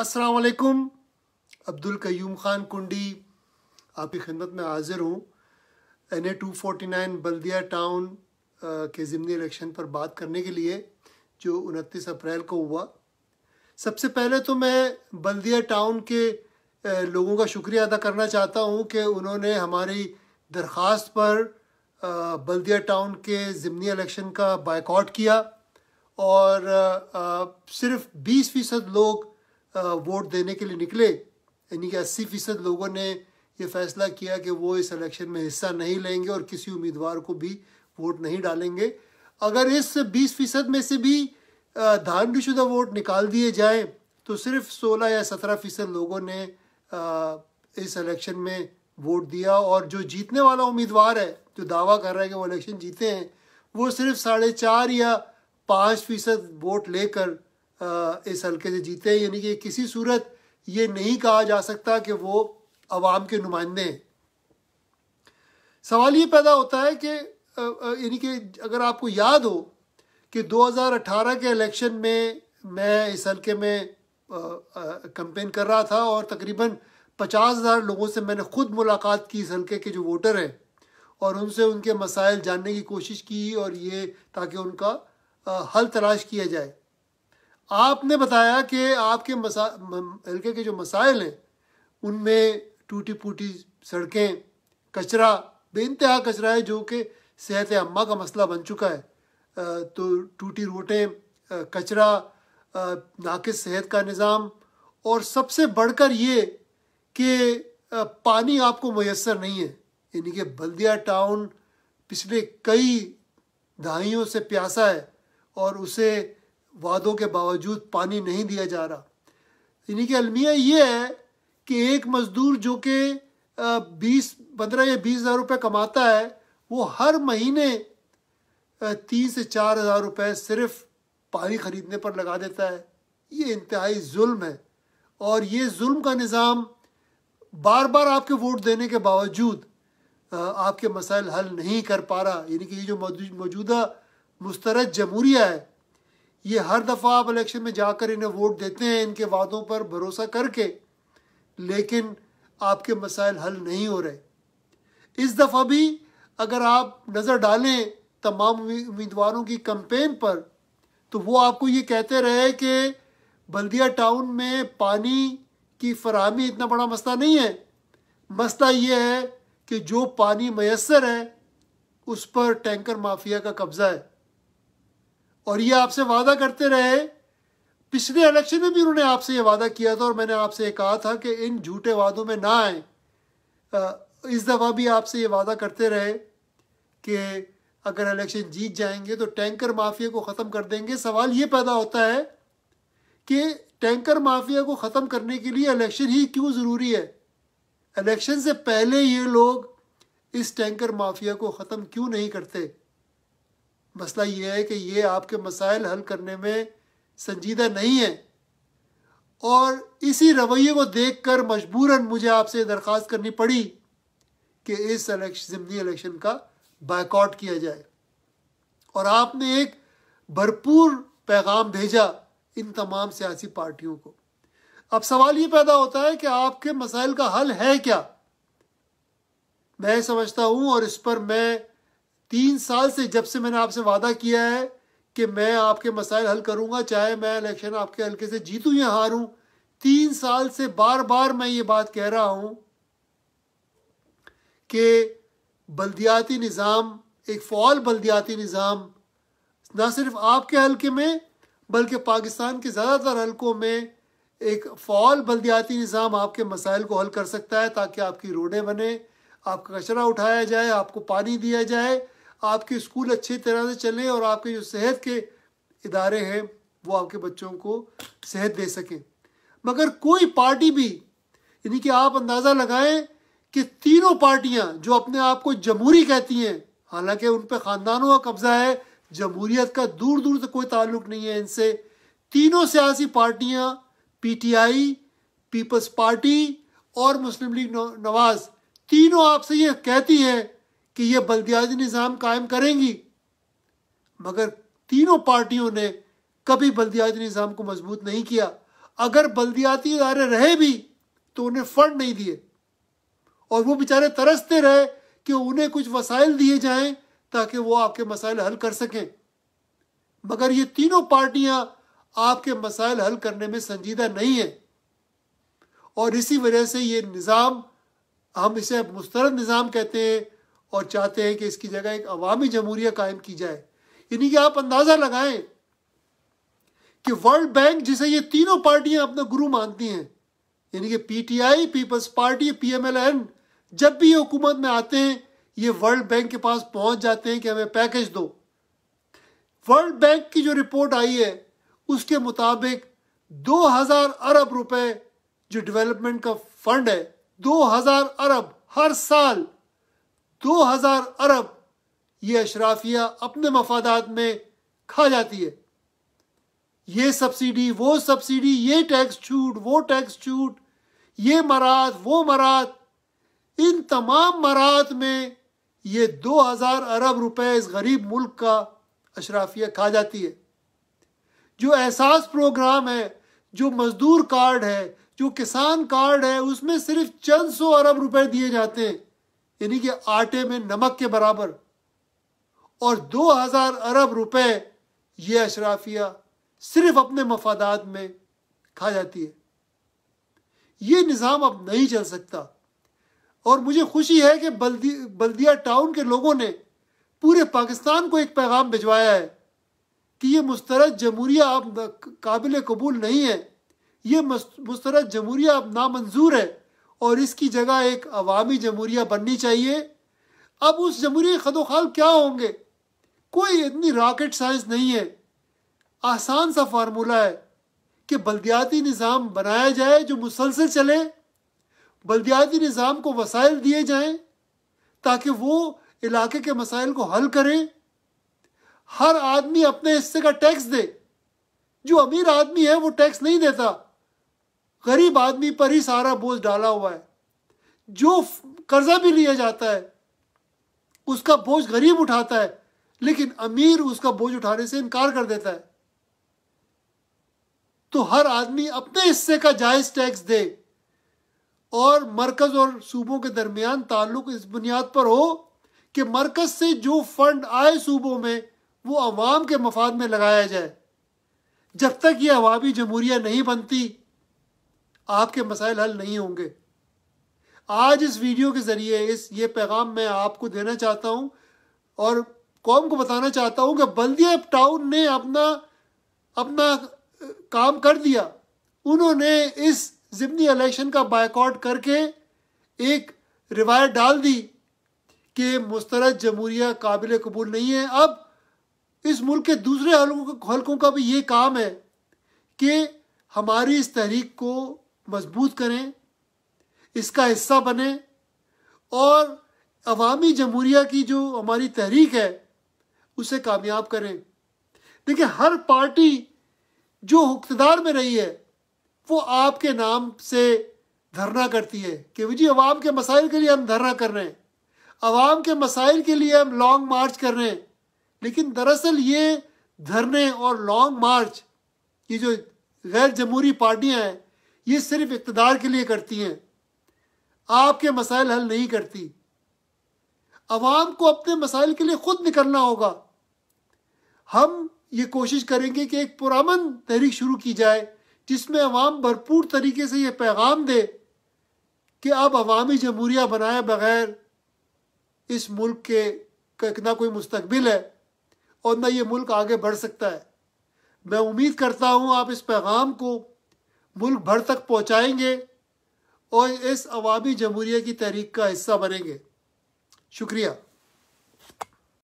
असलकुम अब्दुल क्यूम ख़ान कुंडी आपकी खिदमत में हाज़िर हूँ N A two forty nine Baldia town के ज़िमनी इलेक्शन पर बात करने के लिए जो उनतीस अप्रैल को हुआ सबसे पहले तो मैं बल्दिया टाउन के लोगों का शुक्रिया अदा करना चाहता हूँ कि उन्होंने हमारी दरख्वास्त पर बल्दिया टाउन के ज़मनी इलेक्शन का बाइकआउट किया और सिर्फ बीस फ़ीसद लोग वोट देने के लिए निकले यानी कि अस्सी फीसद लोगों ने यह फैसला किया कि वो इस इलेक्शन में हिस्सा नहीं लेंगे और किसी उम्मीदवार को भी वोट नहीं डालेंगे अगर इस बीस फीसद में से भी धानशुदा वोट निकाल दिए जाएं तो सिर्फ सोलह या सत्रह फीसद लोगों ने इस इलेक्शन में वोट दिया और जो जीतने वाला उम्मीदवार है जो दावा कर रहा है कि वो इलेक्शन जीते हैं वो सिर्फ साढ़े चार या पाँच फीसद वोट लेकर इस हलके से जीते हैं यानी कि किसी सूरत ये नहीं कहा जा सकता कि वो आवाम के नुमाइंदे हैं सवाल ये पैदा होता है कि यानी कि अगर आपको याद हो कि 2018 के इलेक्शन में मैं इस हलके में कंपेन कर रहा था और तकरीबन पचास हज़ार लोगों से मैंने ख़ुद मुलाकात की इस हलके के जो वोटर हैं और उनसे उनके मसाइल जानने की कोशिश की और ये ताकि उनका हल तलाश किया जाए आपने बताया कि आपके मसा हल्के के जो मसाइल हैं उनमें टूटी फूटी सड़कें कचरा बेानतहा कचरा है जो कि सेहत अम्मा का मसला बन चुका है तो टूटी रोटें कचरा नाकिस सेहत का निज़ाम और सबसे बढ़कर ये कि पानी आपको मैसर नहीं है यानी कि बल्दिया टाउन पिछले कई दहाइयों से प्यासा है और उसे वादों के बावजूद पानी नहीं दिया जा रहा यानी कि अलमिया ये है कि एक मज़दूर जो कि बीस पंद्रह या बीस हज़ार रुपये कमाता है वो हर महीने तीन से चार हज़ार रुपये सिर्फ पानी ख़रीदने पर लगा देता है ये इंतहाई जुल्म है और ये जुल्म का निज़ाम बार बार आपके वोट देने के बावजूद आपके मसाइल हल नहीं कर पा रहा यानी कि ये जो मौजूदा मुस्तरद जमहूरिया है ये हर दफ़ा आप इलेक्शन में जाकर इन्हें वोट देते हैं इनके वादों पर भरोसा करके लेकिन आपके मसाइल हल नहीं हो रहे इस दफ़ा भी अगर आप नज़र डालें तमाम उम्मीदवारों की कंपेन पर तो वो आपको ये कहते रहे कि बल्दिया टाउन में पानी की फरहमी इतना बड़ा मसला नहीं है मसला ये है कि जो पानी मैसर है उस पर टैंकर माफिया का कब्ज़ा है और ये आपसे वादा करते रहे पिछले इलेक्शन में भी उन्होंने आपसे ये वादा किया था और मैंने आपसे कहा था कि इन झूठे वादों में ना आए इस दफ़ा भी आपसे ये वादा करते रहे कि अगर इलेक्शन जीत जाएंगे तो टैंकर माफिया को ख़त्म कर देंगे सवाल ये पैदा होता है कि टैंकर माफिया को ख़त्म करने के लिए इलेक्शन ही क्यों ज़रूरी है इलेक्शन से पहले ये लोग इस टैंकर माफिया को ख़त्म क्यों नहीं करते मसला ये है कि ये आपके मसाइल हल करने में संजीदा नहीं है और इसी रवैये को देखकर मजबूरन मुझे आपसे दरख्वास्त करनी पड़ी कि इस जिमनी इलेक्शन का बाइकआउट किया जाए और आपने एक भरपूर पैगाम भेजा इन तमाम सियासी पार्टियों को अब सवाल ये पैदा होता है कि आपके मसाइल का हल है क्या मैं समझता हूं और इस पर मैं तीन साल से जब से मैंने आपसे वादा किया है कि मैं आपके मसाइल हल करूंगा चाहे मैं इलेक्शन आपके हल्के से जीतूं या हारूं तीन साल से बार बार मैं ये बात कह रहा हूं कि बल्दियाती निज़ाम एक फॉल बल्दियाती निज़ाम ना सिर्फ आपके हल्के में बल्कि पाकिस्तान के ज़्यादातर हल्कों में एक फॉल बल्दियाती निज़ाम आपके मसाइल को हल कर सकता है ताकि आपकी रोडें बने आपका कचरा उठाया जाए आपको पानी दिया जाए आपके स्कूल अच्छी तरह से चलें और आपके जो सेहत के इदारे हैं वो आपके बच्चों को सेहत दे सकें मगर कोई पार्टी भी यानी कि आप अंदाज़ा लगाएं कि तीनों पार्टियां जो अपने आप को जमहूरी कहती हैं हालांकि उन पर ख़ानदानों का कब्ज़ा है जमहूरीत का दूर दूर से कोई ताल्लुक नहीं है इनसे तीनों सियासी टी आई पीपल्स पार्टी और मुस्लिम लीग नवाज तीनों आपसे ये कहती हैं कि ये बल्दियाती निज़ाम कायम करेंगी मगर तीनों पार्टियों ने कभी बल्दियाती निज़ाम को मजबूत नहीं किया अगर बल्दियाती इदारे रहे भी तो उन्हें फंड नहीं दिए और वो बेचारे तरसते रहे कि उन्हें कुछ वसाइल दिए जाएं ताकि वो आपके मसाइल हल कर सकें मगर ये तीनों पार्टियां आपके मसाइल हल करने में संजीदा नहीं है और इसी वजह से ये निज़ाम हम इसे मुस्तरद निज़ाम कहते हैं और चाहते हैं कि इसकी जगह एक अवामी जमहूरिया कायम की जाए यानी कि आप अंदाज़ा लगाएं कि वर्ल्ड बैंक जिसे ये तीनों पार्टियां अपना गुरु मानती हैं यानी कि पीटीआई पीपल्स पार्टी पीएमएलएन जब भी ये हुकूमत में आते हैं ये वर्ल्ड बैंक के पास पहुंच जाते हैं कि हमें पैकेज दो वर्ल्ड बैंक की जो रिपोर्ट आई है उसके मुताबिक 2000 अरब रुपए जो डेवलपमेंट का फंड है 2000 अरब हर साल दो हजार अरब ये अशराफिया अपने मफादात में खा जाती है ये सब्सिडी वो सब्सिडी ये टैक्स छूट वो टैक्स छूट ये मरात वो मरात इन तमाम मरात में ये हजार अरब रुपए इस गरीब मुल्क का अशराफिया खा जाती है जो एहसास प्रोग्राम है जो मजदूर कार्ड है जो किसान कार्ड है उसमें सिर्फ चंद सौ अरब रुपए दिए जाते हैं यानी कि आटे में नमक के बराबर और 2000 अरब रुपए ये अशराफिया सिर्फ अपने मफादात में खा जाती है ये निज़ाम अब नहीं चल सकता और मुझे खुशी है कि बल्दी बल्दिया टाउन के लोगों ने पूरे पाकिस्तान को एक पैगाम भिजवाया है कि ये मुस्तरद जमहूरिया अब काबिल कबूल नहीं है ये मुस्तरद जमहूरिया अब नामंजूर है और इसकी जगह एक अवामी जमहूरिया बननी चाहिए अब उस जमहूरी खदोखाल क्या होंगे कोई इतनी रॉकेट साइंस नहीं है आसान सा फार्मूला है कि बल्दियाती निज़ाम बनाया जाए जो मुसलसल चले बल्दियाती निज़ाम को वसाइल दिए जाएं ताकि वो इलाके के मसाइल को हल करें हर आदमी अपने हिस्से का टैक्स दे जो अमीर आदमी है वो टैक्स नहीं देता गरीब आदमी पर ही सारा बोझ डाला हुआ है जो कर्जा भी लिया जाता है उसका बोझ गरीब उठाता है लेकिन अमीर उसका बोझ उठाने से इनकार कर देता है तो हर आदमी अपने हिस्से का जायज टैक्स दे और मरकज और सूबों के दरमियान ताल्लुक इस बुनियाद पर हो कि मरकज से जो फंड आए सूबों में वो अवाम के मफाद में लगाया जाए जब तक ये अवामी जमहूरिया नहीं बनती आपके मसाइल हल नहीं होंगे आज इस वीडियो के ज़रिए इस ये पैगाम मैं आपको देना चाहता हूँ और कौम को बताना चाहता हूँ कि बल्दिया टाउन ने अपना अपना काम कर दिया उन्होंने इस ज़िमनी इलेक्शन का बायकॉट करके एक रिवायत डाल दी कि मुस्तरद जमहूरिया काबिल कबूल नहीं है अब इस मुल्क के दूसरे हलकों का भी ये काम है कि हमारी इस तहरीक को मजबूत करें इसका हिस्सा बने और अवामी जमहूरिया की जो हमारी तहरीक है उसे कामयाब करें देखिए हर पार्टी जो इकतदार में रही है वो आपके नाम से धरना करती है कि जी अवाम के मसाइल के लिए हम धरना कर रहे हैं अवाम के मसाइल के लिए हम लॉन्ग मार्च कर रहे हैं लेकिन दरअसल ये धरने और लॉन्ग मार्च ये जो गैर जमहूरी पार्टियां हैं ये सिर्फ इकतदार के लिए करती हैं आपके मसाइल हल नहीं करती आवाम को अपने मसाइल के लिए खुद निकलना होगा हम ये कोशिश करेंगे कि एक पुरान तहरीक शुरू की जाए जिसमें अवाम भरपूर तरीके से ये पैगाम दे कि अब अवामी जमहूरिया बनाए बगैर इस मुल्क के ना कोई मुस्तबिल है और ना ये मुल्क आगे बढ़ सकता है मैं उम्मीद करता हूँ आप इस पैगाम को मुल्क भर तक पहुँचाएंगे और इस अवामी जमहूरिया की तहरीक का हिस्सा बनेंगे शुक्रिया